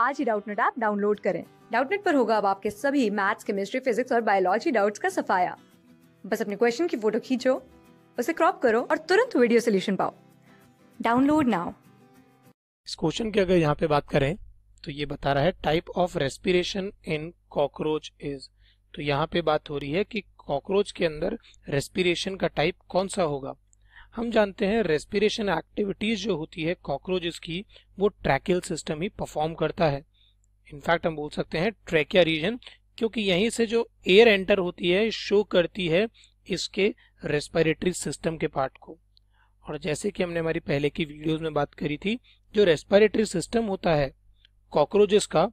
आज ही Doubtnut app download करें डाउटनेट पर होगा अब आपके सभी मैथ्स केमिस्ट्री फिजिक्स और बायोलॉजी डाउट्स का सफाया बस अपने क्वेश्चन की फोटो खींचो उसे क्रॉप करो और तुरंत वीडियो सोल्यूशन पाओ डाउनलोड नाउ इस क्वेश्चन की अगर यहाँ पे बात करें तो ये बता रहा है type of respiration in cockroach is तो यहाँ पे बात हो रही है कि कॉकरोच के अंदर रेस्पिरेशन का टाइप कौन सा होगा हम जानते हैं रेस्पिरेशन एक्टिविटीज जो होती है कॉकरोचेस की वो ट्रैकियल सिस्टम ही परफॉर्म करता है इनफैक्ट हम बोल सकते हैं ट्रेकिया रीजन क्योंकि यहीं से जो एयर एंटर होती है शो करती है इसके रेस्पिरेटरी सिस्टम के पार्ट को और जैसे कि हमने हमारी पहले की वीडियोस में बात करी थी जो रेस्पिरेटरी सिस्टम होता है कॉकरोचेस का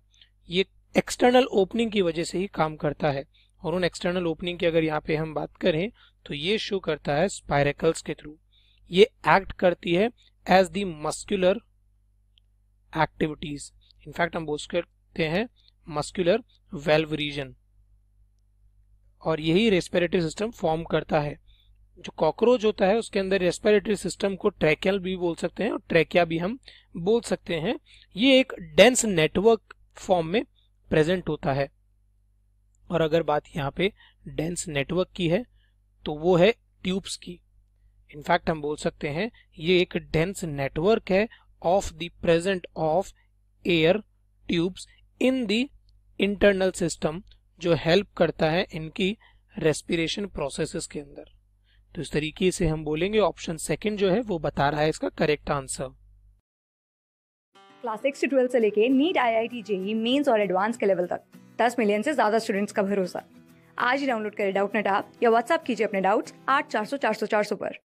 ये एक्सटर्नल ओपनिंग की वजह से ही काम करता है और उन एक्सटर्नल ओपनिंग की अगर यहाँ पे हम बात करें तो ये शो करता है स्पायरेकल्स के थ्रू ये एक्ट करती है as the muscular activities in fact हम बोल सकते हैं मस्क्यूलर वेल्व रीजन और यही रेस्पिरेटरी सिस्टम फॉर्म करता है जो कॉकरोच होता है उसके अंदर रेस्पिरेटरी सिस्टम को ट्रैकियल भी बोल सकते हैं और ट्रैकिया भी हम बोल सकते हैं ये एक डेंस नेटवर्क फॉर्म में प्रेजेंट होता है और अगर बात यहाँ पे डेंस नेटवर्क की है तो वो है ट्यूब्स की इनफैक्ट हम बोल सकते हैं ये एक डेंस नेटवर्क है of the present of air tubes in the internal system जो हेल्प करता है इनकी रेस्पिरेशन प्रोसेसेस के अंदर तो इस तरीके से हम बोलेंगे ऑप्शन सेकंड जो है वो बता रहा है इसका करेक्ट आंसर क्लास सिक्स से ट्वेल्थ से लेके NEET I I T JEE mains और एडवांस के लेवल तक दस मिलियन से ज्यादा स्टूडेंट्स का भरोसा आज ही डाउनलोड करें डाउट नेट आप या व्हाट्सअप कीजिए अपने डाउट्स आठ चार सौ चार सौ चार सौ पर